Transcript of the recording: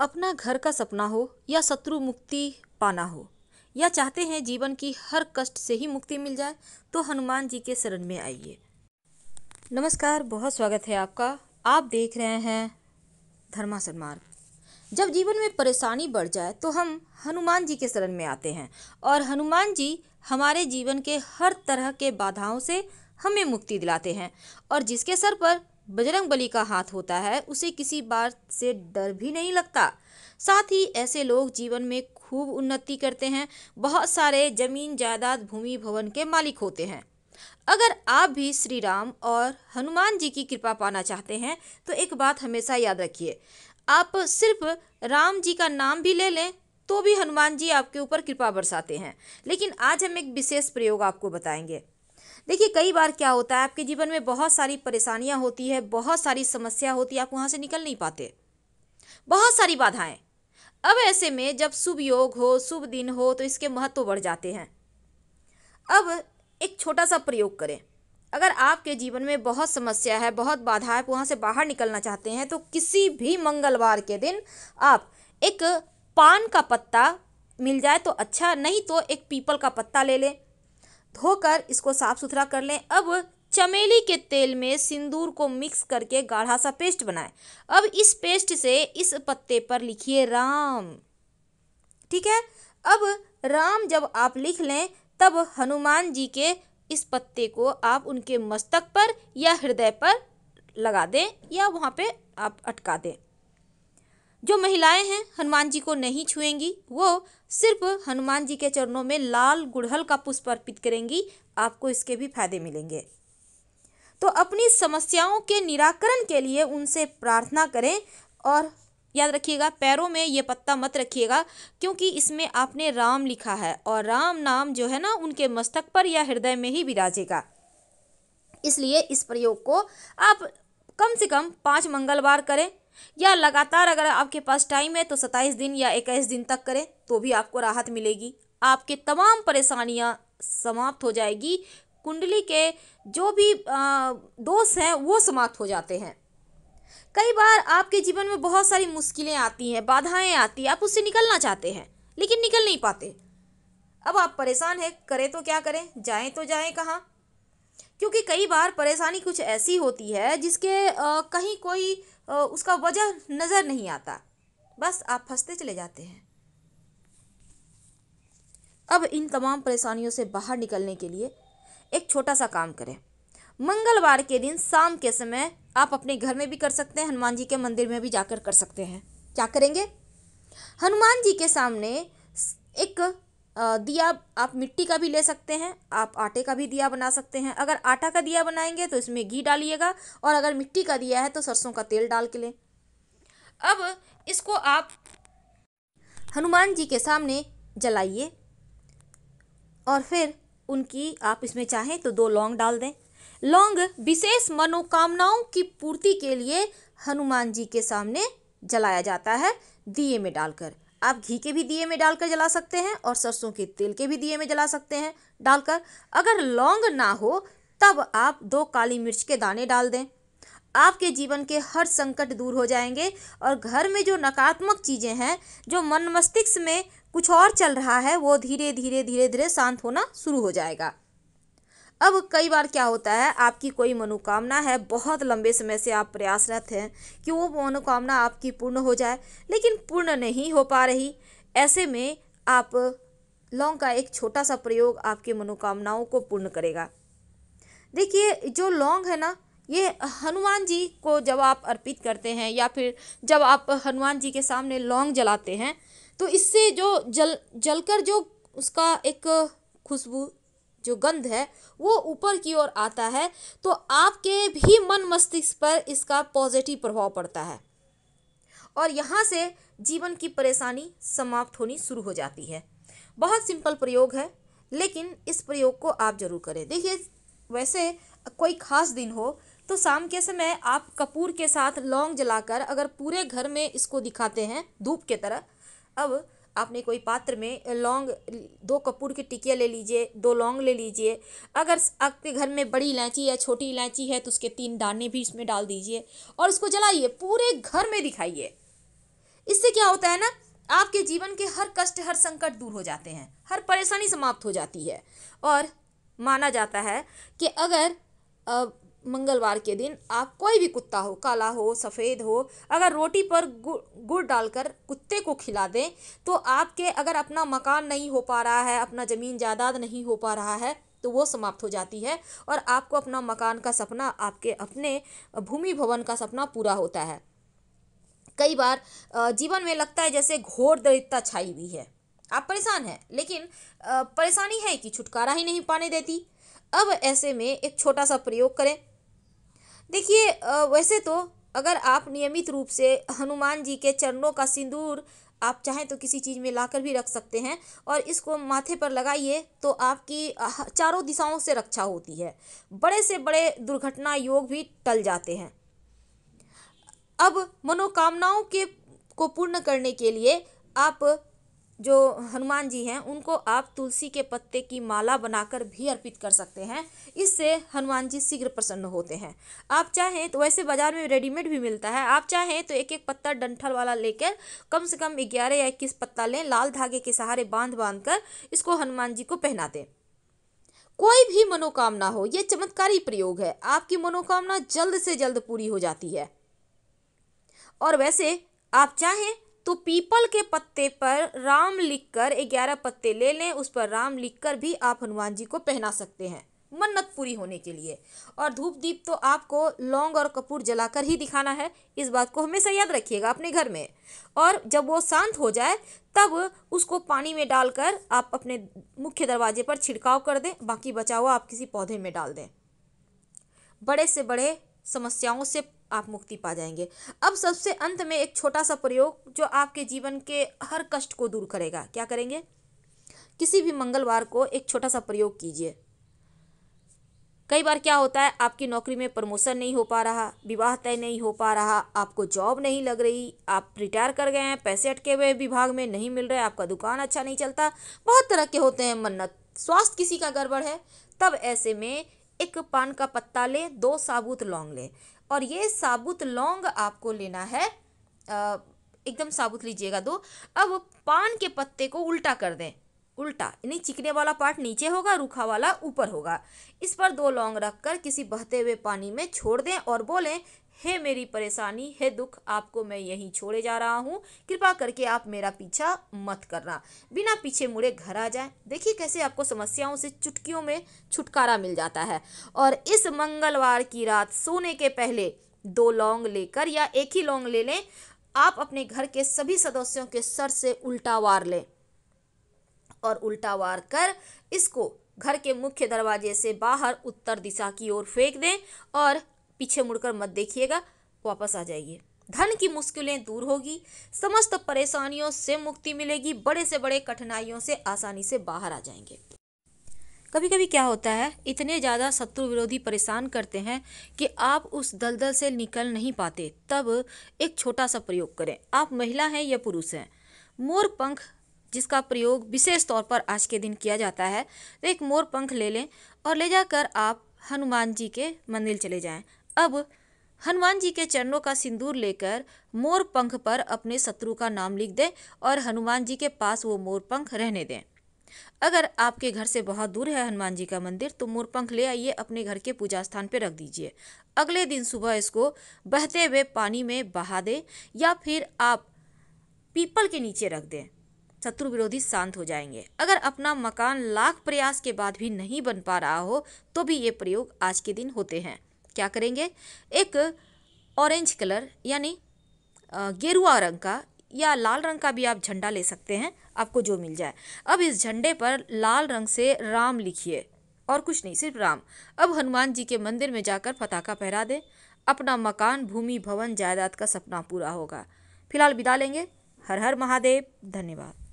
अपना घर का सपना हो या शत्रु मुक्ति पाना हो या चाहते हैं जीवन की हर कष्ट से ही मुक्ति मिल जाए तो हनुमान जी के शरण में आइए नमस्कार बहुत स्वागत है आपका आप देख रहे हैं धर्मासन मार्ग जब जीवन में परेशानी बढ़ जाए तो हम हनुमान जी के शरण में आते हैं और हनुमान जी हमारे जीवन के हर तरह के बाधाओं से हमें मुक्ति दिलाते हैं और जिसके सर पर बजरंग बली का हाथ होता है उसे किसी बात से डर भी नहीं लगता साथ ही ऐसे लोग जीवन में खूब उन्नति करते हैं बहुत सारे जमीन जायदाद भूमि भवन के मालिक होते हैं अगर आप भी श्री राम और हनुमान जी की कृपा पाना चाहते हैं तो एक बात हमेशा याद रखिए आप सिर्फ राम जी का नाम भी ले लें तो भी हनुमान जी आपके ऊपर कृपा बरसाते हैं लेकिन आज हम एक विशेष प्रयोग आपको बताएंगे देखिए कई बार क्या होता है आपके जीवन में बहुत सारी परेशानियाँ होती है बहुत सारी समस्या होती है आप वहाँ से निकल नहीं पाते बहुत सारी बाधाएं अब ऐसे में जब शुभ योग हो शुभ दिन हो तो इसके महत्व बढ़ जाते हैं अब एक छोटा सा प्रयोग करें अगर आपके जीवन में बहुत समस्या है बहुत बाधा है वहाँ से बाहर निकलना चाहते हैं तो किसी भी मंगलवार के दिन आप एक पान का पत्ता मिल जाए तो अच्छा नहीं तो एक पीपल का पत्ता ले लें धोकर इसको साफ़ सुथरा कर लें अब चमेली के तेल में सिंदूर को मिक्स करके गाढ़ा सा पेस्ट बनाएं अब इस पेस्ट से इस पत्ते पर लिखिए राम ठीक है अब राम जब आप लिख लें तब हनुमान जी के इस पत्ते को आप उनके मस्तक पर या हृदय पर लगा दें या वहाँ पे आप अटका दें जो महिलाएं हैं हनुमान जी को नहीं छुएंगी वो सिर्फ हनुमान जी के चरणों में लाल गुड़हल का पुष्प अर्पित करेंगी आपको इसके भी फायदे मिलेंगे तो अपनी समस्याओं के निराकरण के लिए उनसे प्रार्थना करें और याद रखिएगा पैरों में ये पत्ता मत रखिएगा क्योंकि इसमें आपने राम लिखा है और राम नाम जो है ना उनके मस्तक पर या हृदय में ही विराजेगा इसलिए इस प्रयोग को आप कम से कम पाँच मंगलवार करें या लगातार अगर आपके पास टाइम है तो सत्ताईस दिन या इक्कीस दिन तक करें तो भी आपको राहत मिलेगी आपके तमाम परेशानियाँ समाप्त हो जाएगी कुंडली के जो भी दोष हैं वो समाप्त हो जाते हैं कई बार आपके जीवन में बहुत सारी मुश्किलें आती हैं बाधाएं आती हैं आप उससे निकलना चाहते हैं लेकिन निकल नहीं पाते अब आप परेशान हैं करें तो क्या करें जाएं तो जाएं कहाँ क्योंकि कई बार परेशानी कुछ ऐसी होती है जिसके कहीं कोई उसका वजह नज़र नहीं आता बस आप फंसते चले जाते हैं अब इन तमाम परेशानियों से बाहर निकलने के लिए एक छोटा सा काम करें मंगलवार के दिन शाम के समय आप अपने घर में भी कर सकते हैं हनुमान जी के मंदिर में भी जाकर कर सकते हैं क्या करेंगे हनुमान जी के सामने एक दिया आप मिट्टी का भी ले सकते हैं आप आटे का भी दिया बना सकते हैं अगर आटा का दिया बनाएंगे तो इसमें घी डालिएगा और अगर मिट्टी का दिया है तो सरसों का तेल डाल के लें अब इसको आप हनुमान जी के सामने जलाइए और फिर उनकी आप इसमें चाहें तो दो लौंग डाल दें लौंग विशेष मनोकामनाओं की पूर्ति के लिए हनुमान जी के सामने जलाया जाता है दिए में डालकर आप घी के भी दिए में डालकर जला सकते हैं और सरसों के तेल के भी दिए में जला सकते हैं डालकर अगर लौंग ना हो तब आप दो काली मिर्च के दाने डाल दें आपके जीवन के हर संकट दूर हो जाएंगे और घर में जो नकारात्मक चीज़ें हैं जो मन मस्तिष्क में कुछ और चल रहा है वो धीरे धीरे धीरे धीरे शांत होना शुरू हो जाएगा अब कई बार क्या होता है आपकी कोई मनोकामना है बहुत लंबे समय से आप प्रयासरत हैं कि वो मनोकामना आपकी पूर्ण हो जाए लेकिन पूर्ण नहीं हो पा रही ऐसे में आप लौंग का एक छोटा सा प्रयोग आपकी मनोकामनाओं को पूर्ण करेगा देखिए जो लौंग है ना ये हनुमान जी को जब आप अर्पित करते हैं या फिर जब आप हनुमान जी के सामने लौंग जलाते हैं तो इससे जो जल जलकर जो उसका एक खुशबू जो गंध है वो ऊपर की ओर आता है तो आपके भी मन मस्तिष्क पर इसका पॉजिटिव प्रभाव पड़ता है और यहाँ से जीवन की परेशानी समाप्त होनी शुरू हो जाती है बहुत सिंपल प्रयोग है लेकिन इस प्रयोग को आप जरूर करें देखिए वैसे कोई खास दिन हो तो शाम के समय आप कपूर के साथ लौंग जलाकर अगर पूरे घर में इसको दिखाते हैं धूप के तरह अब आपने कोई पात्र में लौंग दो कपूर की टिकिया ले लीजिए दो लौंग ले लीजिए अगर आपके घर में बड़ी इलायची या छोटी इलायची है तो उसके तीन दाने भी इसमें डाल दीजिए और इसको जलाइए पूरे घर में दिखाइए इससे क्या होता है ना आपके जीवन के हर कष्ट हर संकट दूर हो जाते हैं हर परेशानी समाप्त हो जाती है और माना जाता है कि अगर मंगलवार के दिन आप कोई भी कुत्ता हो काला हो सफ़ेद हो अगर रोटी पर गुड़ गुड़ डालकर कुत्ते को खिला दें तो आपके अगर अपना मकान नहीं हो पा रहा है अपना ज़मीन जायदाद नहीं हो पा रहा है तो वो समाप्त हो जाती है और आपको अपना मकान का सपना आपके अपने भूमि भवन का सपना पूरा होता है कई बार जीवन में लगता है जैसे घोर दरिद्रता छाई हुई है आप परेशान हैं लेकिन परेशानी है कि छुटकारा ही नहीं पाने देती अब ऐसे में एक छोटा सा प्रयोग करें देखिए वैसे तो अगर आप नियमित रूप से हनुमान जी के चरणों का सिंदूर आप चाहें तो किसी चीज़ में लाकर भी रख सकते हैं और इसको माथे पर लगाइए तो आपकी चारों दिशाओं से रक्षा होती है बड़े से बड़े दुर्घटना योग भी टल जाते हैं अब मनोकामनाओं के को पूर्ण करने के लिए आप जो हनुमान जी हैं उनको आप तुलसी के पत्ते की माला बनाकर भी अर्पित कर सकते हैं इससे हनुमान जी शीघ्र प्रसन्न होते हैं आप चाहें तो वैसे बाज़ार में रेडीमेड भी मिलता है आप चाहें तो एक एक पत्ता डंठल वाला लेकर कम से कम ग्यारह या इक्कीस पत्ता लें लाल धागे के सहारे बांध बांध कर इसको हनुमान जी को पहना दें कोई भी मनोकामना हो ये चमत्कारी प्रयोग है आपकी मनोकामना जल्द से जल्द पूरी हो जाती है और वैसे आप चाहें तो पीपल के पत्ते पर राम लिखकर ग्यारह पत्ते ले लें उस पर राम लिखकर भी आप हनुमान जी को पहना सकते हैं मन्नत पूरी होने के लिए और धूप दीप तो आपको लौंग और कपूर जलाकर ही दिखाना है इस बात को हमेशा याद रखिएगा अपने घर में और जब वो शांत हो जाए तब उसको पानी में डालकर आप अपने मुख्य दरवाजे पर छिड़काव कर दें बाकी बचा हुआ आप किसी पौधे में डाल दें बड़े से बड़े समस्याओं से आप मुक्ति पा जाएंगे अब सबसे अंत में एक छोटा सा प्रयोग जो आपके जीवन के हर कष्ट को दूर करेगा क्या करेंगे किसी भी मंगलवार को एक छोटा सा प्रयोग कीजिए कई बार क्या होता है आपकी नौकरी में प्रमोशन नहीं हो पा रहा विवाह तय नहीं हो पा रहा आपको जॉब नहीं लग रही आप रिटायर कर गए हैं पैसे अटके हुए विभाग में नहीं मिल रहे आपका दुकान अच्छा नहीं चलता बहुत तरह के होते हैं मन्नत स्वास्थ्य किसी का गड़बड़ है तब ऐसे में एक पान का पत्ता लें दो साबुत लौंग लें और ये साबुत लौंग आपको लेना है एकदम साबुत लीजिएगा दो अब पान के पत्ते को उल्टा कर दें उल्टा यानी चिकने वाला पार्ट नीचे होगा रूखा वाला ऊपर होगा इस पर दो लौंग रखकर किसी बहते हुए पानी में छोड़ दें और बोलें हे मेरी परेशानी हे दुख आपको मैं यहीं छोड़े जा रहा हूँ कृपा करके आप मेरा पीछा मत करना बिना पीछे मुड़े घर आ जाए देखिए कैसे आपको समस्याओं से चुटकियों में छुटकारा मिल जाता है और इस मंगलवार की रात सोने के पहले दो लौंग लेकर या एक ही लौंग ले लें आप अपने घर के सभी सदस्यों के सर से उल्टा वार लें और उल्टा वार कर इसको घर के मुख्य दरवाजे से बाहर उत्तर दिशा की ओर फेंक दें और पीछे मुड़कर मत देखिएगा वापस आ जाइए धन की मुश्किलें दूर होगी समस्त परेशानियों से मुक्ति मिलेगी बड़े से बड़े कठिनाइयों से आसानी से बाहर आ जाएंगे कभी कभी क्या होता है इतने ज़्यादा शत्रु विरोधी परेशान करते हैं कि आप उस दलदल से निकल नहीं पाते तब एक छोटा सा प्रयोग करें आप महिला हैं या पुरुष हैं मोर पंख जिसका प्रयोग विशेष तौर पर आज के दिन किया जाता है तो एक मोर पंख ले लें और ले जाकर आप हनुमान जी के मंदिर चले जाएं अब हनुमान जी के चरणों का सिंदूर लेकर मोर पंख पर अपने शत्रु का नाम लिख दें और हनुमान जी के पास वो मोर पंख रहने दें अगर आपके घर से बहुत दूर है हनुमान जी का मंदिर तो मोर पंख ले आइए अपने घर के पूजा स्थान पर रख दीजिए अगले दिन सुबह इसको बहते हुए पानी में बहा दें या फिर आप पीपल के नीचे रख दें शत्रु विरोधी शांत हो जाएंगे अगर अपना मकान लाख प्रयास के बाद भी नहीं बन पा रहा हो तो भी ये प्रयोग आज के दिन होते हैं क्या करेंगे एक ऑरेंज कलर यानी गेरुआ रंग का या लाल रंग का भी आप झंडा ले सकते हैं आपको जो मिल जाए अब इस झंडे पर लाल रंग से राम लिखिए और कुछ नहीं सिर्फ राम अब हनुमान जी के मंदिर में जाकर पताका पहरा दें अपना मकान भूमि भवन जायदाद का सपना पूरा होगा फिलहाल बिता लेंगे हर हर महादेव धन्यवाद